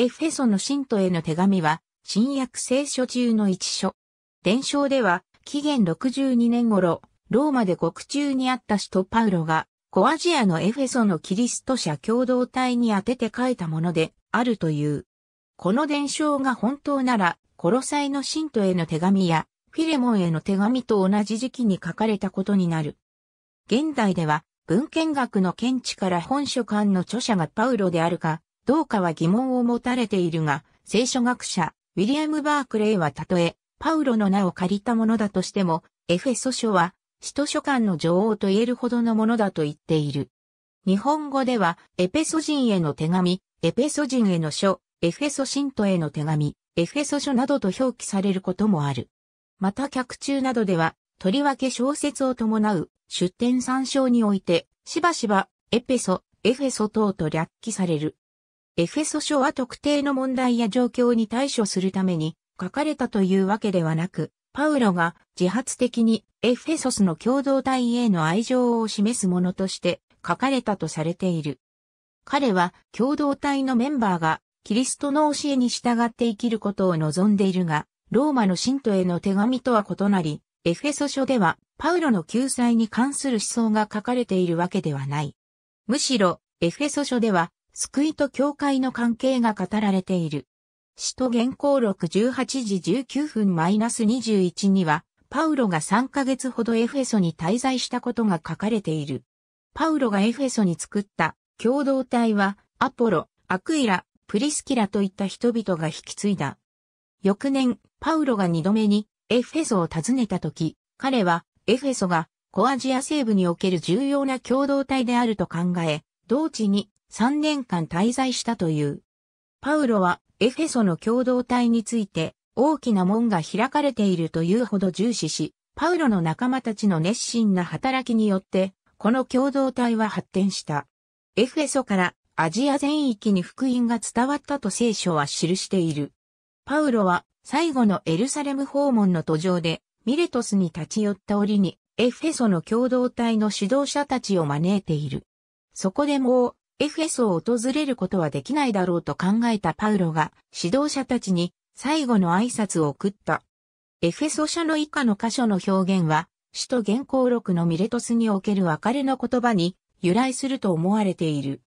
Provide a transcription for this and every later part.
エフェソの信徒への手紙は、新約聖書中の一書。伝承では、紀元62年頃、ローマで獄中にあった使徒パウロが、コアジアのエフェソのキリスト社共同体に当てて書いたものであるという。この伝承が本当なら、コロサイの信徒への手紙や、フィレモンへの手紙と同じ時期に書かれたことになる。現代では、文献学の見地から本書館の著者がパウロであるか、どうかは疑問を持たれているが、聖書学者、ウィリアム・バークレイはたとえ、パウロの名を借りたものだとしても、エフェソ書は、使徒書簡の女王と言えるほどのものだと言っている。日本語では、エペソ人への手紙、エペソ人への書、エフェソ信徒への手紙、エフェソ書などと表記されることもある。また客中などでは、とりわけ小説を伴う出典参照において、しばしば、エペソ、エフェソ等と略記される。エフェソ書は特定の問題や状況に対処するために書かれたというわけではなく、パウロが自発的にエフェソスの共同体への愛情を示すものとして書かれたとされている。彼は共同体のメンバーがキリストの教えに従って生きることを望んでいるが、ローマの信徒への手紙とは異なり、エフェソ書ではパウロの救済に関する思想が書かれているわけではない。むしろ、エフェソ書では救いと教会の関係が語られている。使徒原稿録18時19分 -21 には、パウロが3ヶ月ほどエフェソに滞在したことが書かれている。パウロがエフェソに作った共同体は、アポロ、アクイラ、プリスキラといった人々が引き継いだ。翌年、パウロが2度目にエフェソを訪ねた時、彼はエフェソがコアジア西部における重要な共同体であると考え、同地に3年間滞在したという。パウロはエフェソの共同体について大きな門が開かれているというほど重視し、パウロの仲間たちの熱心な働きによって、この共同体は発展した。エフェソからアジア全域に福音が伝わったと聖書は記している。パウロは最後のエルサレム訪問の途上でミレトスに立ち寄った折にエフェソの共同体の指導者たちを招いている。そこでもうエフェスを訪れることはできないだろうと考えたパウロが指導者たちに最後の挨拶を送った。エフェソ社の以下の箇所の表現は、首都原稿録のミレトスにおける別れの言葉に由来すると思われている。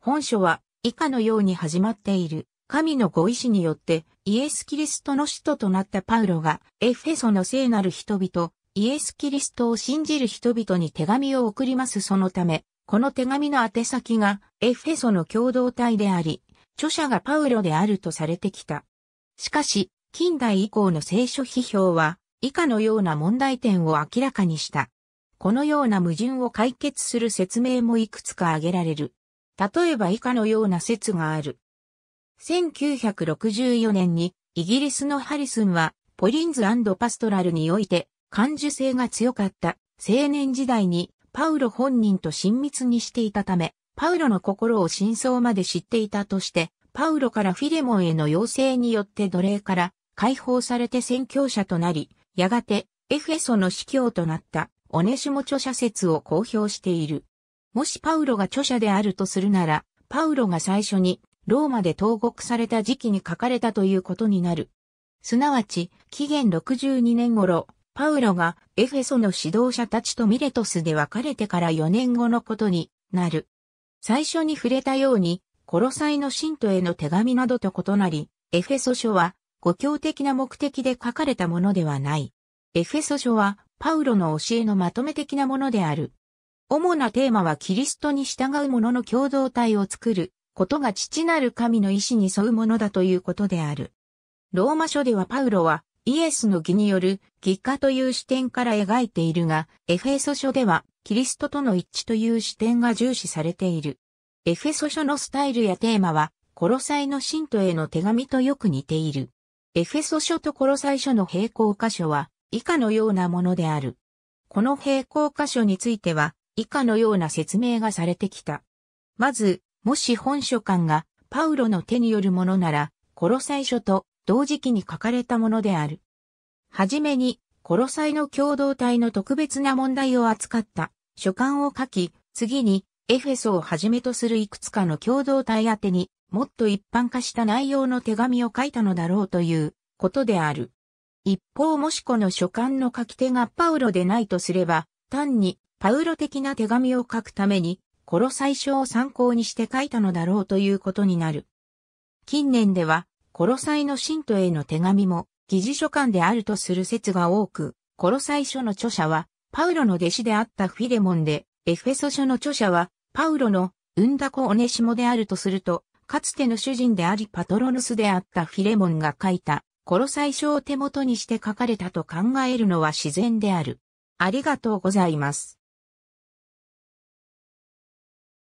本書は以下のように始まっている。神のご意志によってイエス・キリストの使徒となったパウロがエフェソの聖なる人々、イエス・キリストを信じる人々に手紙を送りますそのため、この手紙の宛先がエフェソの共同体であり、著者がパウロであるとされてきた。しかし、近代以降の聖書批評は、以下のような問題点を明らかにした。このような矛盾を解決する説明もいくつか挙げられる。例えば以下のような説がある。1964年にイギリスのハリスンはポリンズパストラルにおいて感受性が強かった青年時代にパウロ本人と親密にしていたため、パウロの心を真相まで知っていたとして、パウロからフィレモンへの要請によって奴隷から解放されて宣教者となり、やがてエフェソの司教となったオネシモ著者説を公表している。もしパウロが著者であるとするなら、パウロが最初にローマで投獄された時期に書かれたということになる。すなわち、紀元62年頃、パウロがエフェソの指導者たちとミレトスで別れてから4年後のことになる。最初に触れたように、コロサイの信徒への手紙などと異なり、エフェソ書は、語教的な目的で書かれたものではない。エフェソ書は、パウロの教えのまとめ的なものである。主なテーマはキリストに従う者の共同体を作ることが父なる神の意志に沿うものだということである。ローマ書ではパウロはイエスの義による義化という視点から描いているが、エフェソ書ではキリストとの一致という視点が重視されている。エフェソ書のスタイルやテーマは、コロサイの信徒への手紙とよく似ている。エフェソ書とコロサイ書の並行箇所は、以下のようなものである。この並行箇所については、以下のような説明がされてきた。まず、もし本書館がパウロの手によるものなら、コロサイ書と同時期に書かれたものである。はじめに、コロサイの共同体の特別な問題を扱った書簡を書き、次にエフェソをはじめとするいくつかの共同体宛てにもっと一般化した内容の手紙を書いたのだろうということである。一方もしこの書簡の書き手がパウロでないとすれば、単にパウロ的な手紙を書くために、コロサイ書を参考にして書いたのだろうということになる。近年では、コロサイの信徒への手紙も、疑似書簡であるとする説が多く、コロサイ書の著者は、パウロの弟子であったフィレモンで、エフェソ書の著者は、パウロの、産んだ子オネシモであるとすると、かつての主人でありパトロヌスであったフィレモンが書いた、コロサイ書を手元にして書かれたと考えるのは自然である。ありがとうございます。